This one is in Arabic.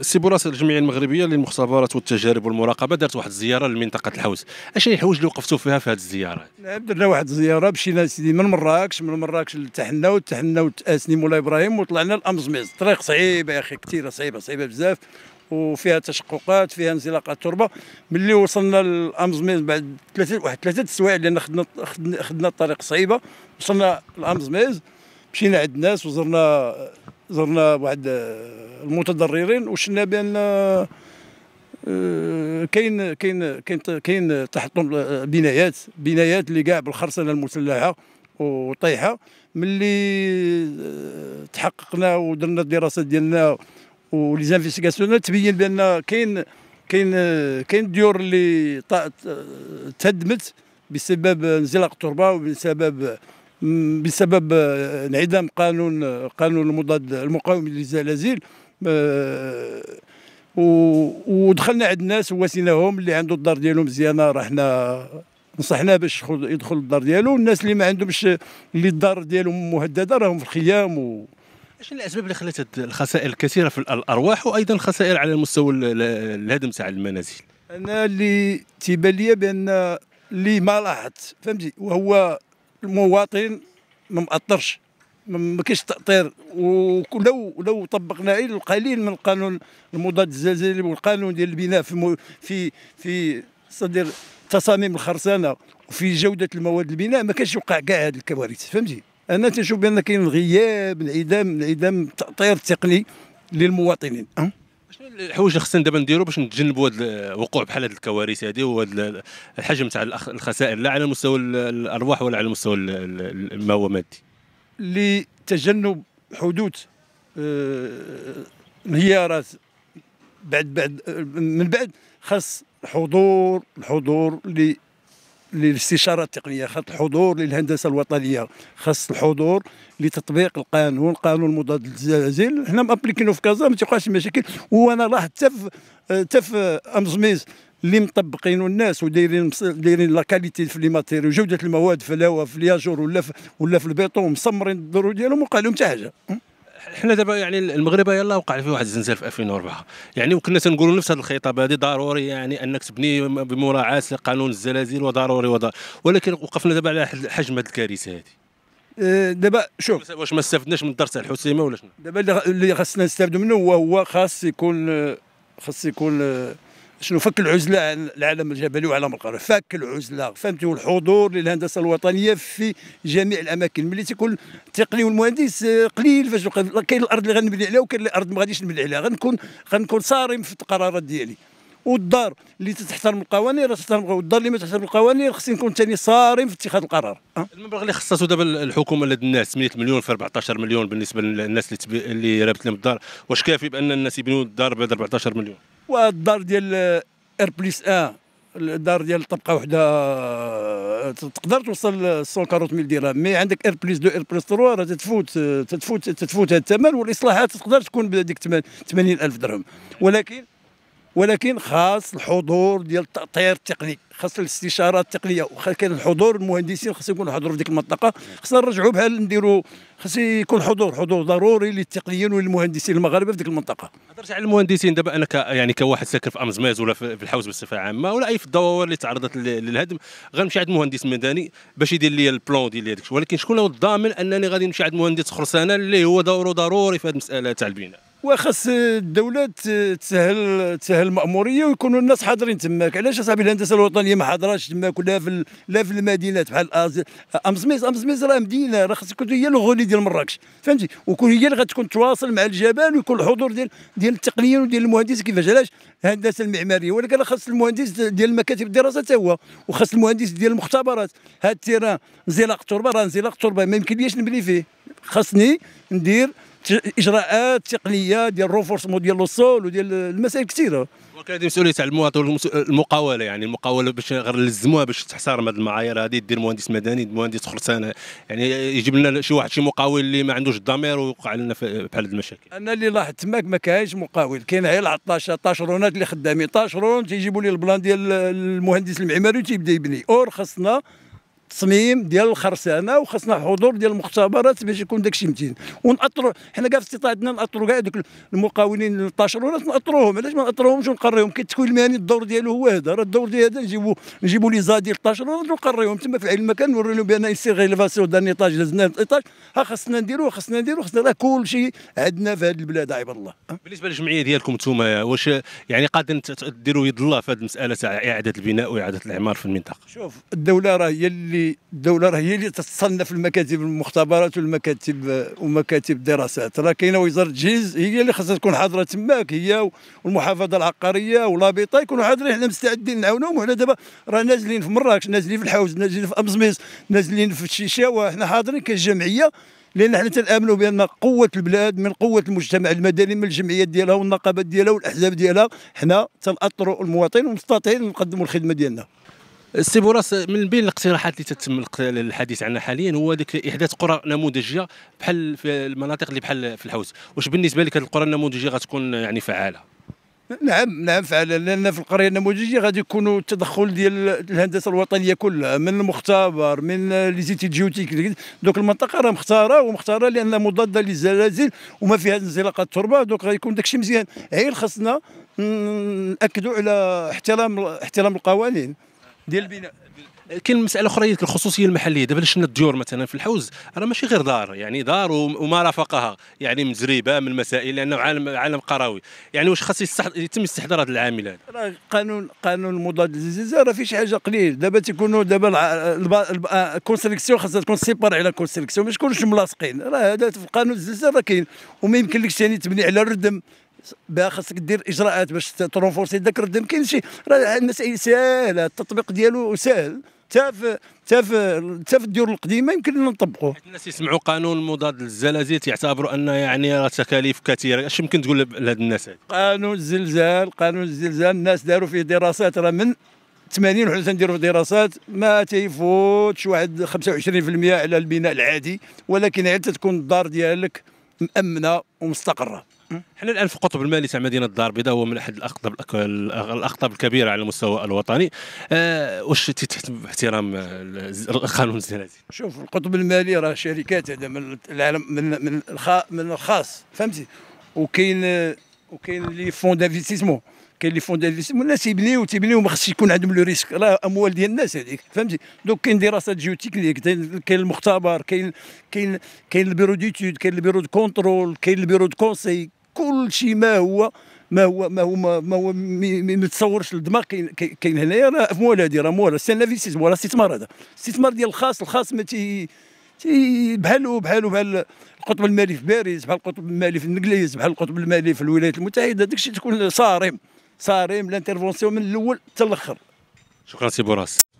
سي بوراس الجمعيه المغربيه للمختبرات والتجارب والمراقبه دارت واحد الزياره لمنطقه الحوز اش هي الحوايج اللي وقفتوا فيها في هذه الزياره درنا واحد الزياره مشينا سيدي من مراكش من مراكش لتحنا وتحنا وتاسني مولاي ابراهيم وطلعنا لامزميز الطريق صعيبه يا اخي كثيره صعيبه صعيبه بزاف وفيها تشققات فيها انزلاقات تربه ملي وصلنا لامزميز بعد ثلاثه واحد ثلاثه السوايع لان خدنا خدنا الطريق صعيبه وصلنا لامزميز مشينا عند الناس وزرنا زرنا واحد آه، المتضررين وشنا بان آه، آه، كاين كاين كاين كاين تحطم بنايات بنايات اللي كاع بالخرسانه المسلحه وطيحه ملي تحققنا ودرنا الدراسات ديالنا وليزانفيستيكاسيون تبين بان كاين كاين كاين ديور اللي تهدمت بسبب انزلاق التربه وبسبب بسبب آه، انعدام قانون آه، قانون المضاد المقاوم للزلازل آه، ودخلنا عند الناس وواسيناهم اللي عنده الدار ديالو مزيانه راه حنا نصحنا باش يدخل الدار ديالو الناس اللي ما عندهمش اللي الدار ديالهم مهدده راهم في الخيام و شنو الاسباب اللي خلت الخسائر الكثيره في الارواح وايضا الخسائر على المستوى الهدم تاع المنازل انا اللي تيبان لي بان اللي ما لاحظت فهمتي وهو المواطن ما مأطرش ما كاينش تاطير ولو لو طبقنا غير القليل من القانون المضاد الزلزالي والقانون ديال البناء في في في صدر تصاميم الخرسانه وفي جوده المواد البناء ما كانش يوقع كاع هذه الكوارث فهمتي انا تنشوف بان كاين غياب انعدام انعدام التاطير التقني للمواطنين أه؟ شنو الحوايج اللي خصنا دابا نديرو باش نتجنبوا هذا الوقوع بحال هذه الكوارث هذه وهذا الحجم تاع الخسائر لا على مستوى الارواح ولا على مستوى ما هو مادي لتجنب حدوث آه، انهيارات بعد بعد من بعد خاص حضور الحضور اللي للاستشاره التقنيه خاص الحضور للهندسه الوطنيه خاص الحضور لتطبيق القانون قانون مضاد للزلازل حنا مابليكينو في كازا ما تيوقعش المشاكل وانا راه حتى في حتى في امزميز اللي مطبقينو الناس ودايرين دايرين لا كاليتي في لي ماتيريو جوده المواد في الهواء في الياجور ولا في ولا في البيطون مسمرين الدرو ديالهم وقال لهم حتى حاجه حنا دابا يعني المغرب يلا وقع فيه واحد الزلزال في 2004 يعني وكنا تنقولوا نفس هذا الخطاب هذه ضروري يعني انك تبني بمراعاه لقانون الزلازل وضروري وضروري ولكن وقفنا دابا على حجم هذه الكارثه هذه أه، دابا شوف واش ما استفدناش من الدرس تاع الحسيمه ولا شنو دابا اللي خاصنا نستافدوا منه هو هو خاص يكون خاص يكون شنو فك العزله عن العالم الجبلي وعالم القاره فك العزله فهمتي والحضور للهندسه الوطنيه في جميع الاماكن ملي تيكون التقني والمهندس آه، قليل فاش كاين الارض اللي غنبني عليها وكاين الارض ما غاديش نبني عليها غنكون غنكون صارم في القرارات ديالي والدار اللي تحترم القوانين راه تحترم والدار اللي ما تحترم القوانين خصني نكون ثاني صارم في اتخاذ القرار أه؟ المبلغ اللي خصصته دابا الحكومه لهاد الناس 8 مليون في 14 مليون بالنسبه للناس اللي تبي... اللي رابت لهم الدار واش كافي بان الناس يبنوا الدار بعد 14 مليون والدار ديال ار بليس ان الدار ديال طبقه وحده آه، تقدر توصل 140000 درهم مي عندك ار بليس 2 ار بليس 3 راه تتفوت تتفوت تتفوت هذا الثمن والاصلاحات تقدر تكون بهذيك 80000 درهم ولكن ولكن خاص الحضور ديال التاطير التقني خاص الاستشاره التقنيه وخا كان الحضور المهندسين خاص يكونوا حضور في ديك المنطقه خاصنا نرجعوا بها نديروا خاص يكون حضور حضور ضروري للتقنيين وللمهندسين المغاربه في ديك المنطقه هضرت على المهندسين دابا انا ك يعني كواحد ساكن في امزماز ولا في الحوز بصفه عامه ولا اي في الدوائر اللي تعرضت للهدم غنمشي عند مهندس مدني باش يدير لي البلون ديال هذاك ولكن شكون هو الضامن انني غادي نمشي عند مهندس خرسانه اللي هو دوره ضروري في هذه المساله تاع البناء وخاص الدولة تسهل تسهل المأمورية ويكونوا الناس حاضرين تماك علاش اصاحبي الهندسة الوطنية ما حاضراش تماك ولا في لا في المدينات بحال امزميز امزميز راه مدينة راه خاص تكون هي الغولي ديال مراكش فهمتي وكون هي اللي غتكون تواصل مع الجبال ويكون الحضور ديال ديال التقنيين وديال المهندس كيفاش علاش الهندسة المعمارية ولكن راه خاص المهندس ديال المكاتب الدراسة حتى هو وخاص المهندس ديال المختبرات هاد التيران انزلاق التربة راه انزلاق التربة ما يمكنليش نبني فيه خاصني ندير اجراءات تقنيه ديال الروفورسمون ديال الوصول وديال المسائل كثيره وكاين هذه مسؤوليه تاع المواطن المقاوله يعني المقاوله باش غير لزموها باش تحترم هذه المعايير هذه دير مهندس مدني مهندس خرسانه يعني يجيب لنا شي واحد شي مقاول اللي ما عندوش الضمير ويوقع لنا بحال هذه المشاكل انا اللي لاحظت تماك ما كاينش مقاول كاين غير العطاشه طاشرونات اللي خدامين طاشرون تيجيبوا لي البلان ديال المهندس المعماري وتيبدا يبني اور خصنا التصميم ديال الخرسانه وخاصنا حضور ديال المختبرات باش يكون داكشي متين ونأطروا حنا كاع في استطاعتنا نأطروا كاع دوك المقاولين اللي طاشرون نأطروهم علاش ما نأطروهمش ونقريهم كي التكوين المهني الدور ديالو هو هذا راه الدور ديال هذا نجيبوا نجيبوا لي زادير طاشرون نقريهم تما في علم المكان نوري لهم بان يسير غيلفاسيون دان ايطاج دازنا ايطاج ها خاصنا نديروه خاصنا نديروه خاصنا راه كلشي عندنا في هذه البلاد عباد الله بالنسبه للجمعيه ديالكم انتم واش يعني قادرين تديروا يد الله في هذه المساله تاع اعاده البناء واعاده الاعمار في المنطقه شوف الدوله راه هي اللي الدوله راه هي اللي تتصنف المكاتب المختبرات والمكاتب آه، ومكاتب الدراسات راه كاينه وزاره التجهيز هي اللي خاصها تكون حاضره تماك هي والمحافظه العقاريه ولابيطه يكونوا حاضرين حنا مستعدين نعاونهم وحنا دابا راه نازلين في مراكش نازلين في الحوز نازلين في امزميز نازلين في الشيشاوه حنا حاضرين كجمعيه لان حنا تنامنوا بان قوه البلاد من قوه المجتمع المدني من الجمعيات ديالها والنقابات ديالها والاحزاب ديالها حنا تنأطروا المواطن ومستطيعين نقدموا الخدمه ديالنا السي بوراس من بين الاقتراحات اللي تتم الحديث عنها حاليا هو ديك احداث قرى نموذجيه بحال في المناطق اللي بحال في الحوز واش بالنسبه لك هذه القرى النموذجيه غتكون يعني فعاله نعم نعم فعلا لان في القريه النموذجيه غادي يكونوا التدخل ديال الهندسه الوطنيه كلها من المختبر من لي جيوتيك دوك المنطقه راه مختاره ومختاره لانها مضاده للزلازل وما فيها انزلاقات التربه دوك غيكون داكشي مزيان غير خصنا ناكدوا على احترام احترام القوانين ديال البناء كاين مساله اخرى هي الخصوصيه المحليه دابا شنا الديور مثلا في الحوز راه ماشي غير دار يعني دار وما رافقها يعني من زريبه من المسائل لانه عالم عالم قروي يعني واش خاص يتم استحضار هذا العامل هذا راه قانون قانون مضاد للزلزال راه فيه شي حاجه قليل دابا تيكونوا دابا الكونستركسيون آه، خاصها تكون سيبار على الكونستركسيون ما تكونوش ملاصقين راه هذا في قانون الزلزال راه كاين وما لكش يعني تبني على الردم بها خاصك دير اجراءات باش ترونفورسي ذاك الرد ما كاينش راه المسائل إيه، ساهله التطبيق ديالو ساهل حتى في حتى في حتى في الديور القديمه يمكن لنا الناس يسمعوا قانون مضاد للزلازل يعتبروا ان يعني راه تكاليف كثيره اش يمكن تقول لهاد الناس هذه قانون الزلزال قانون الزلزال الناس داروا فيه دراسات راه من 80 وحنا تنديروا دراسات ما تيفوتش واحد 25% على البناء العادي ولكن عاد تكون الدار ديالك مامنه ومستقره حنا الان في القطب المالي تاع مدينه الدار البيضاء هو من احد الاقطاب الاقطاب الكبيره على المستوى الوطني أه واش تحت باحترام القانون الزراعي شوف القطب المالي راه شركات هذا من العالم من من, من الخاص فهمتي وكاين وكاين لي فون دافيستيسمون كاين لي فون دافيستيسمون الناس يبنيو تيبنيو ما خصش يكون عندهم لو ريسك راه اموال ديال الناس هذيك فهمتي دونك كاين دراسات جيوتكنيك كاين المختبر كاين كاين كاين البيرو ديتود كاين البيرو دو كونترول كاين البيرو دو كونسي كل شيء ما هو ما هو ما هو ما هو ما نتصورش الدماغ كاين كاين هنايا راه في مولادي راه مولا سي انفيستيسمون راه استثمار هذا استثمار ديال الخاص الخاص ما تي تي بحالو بحالو بحال القطب المالي في باريس بحال القطب المالي في الانجليز بحال القطب المالي في الولايات المتحده داكشي تكون صارم صارم لانترفونسيون من الاول حتى الاخر شكرا سي بوراس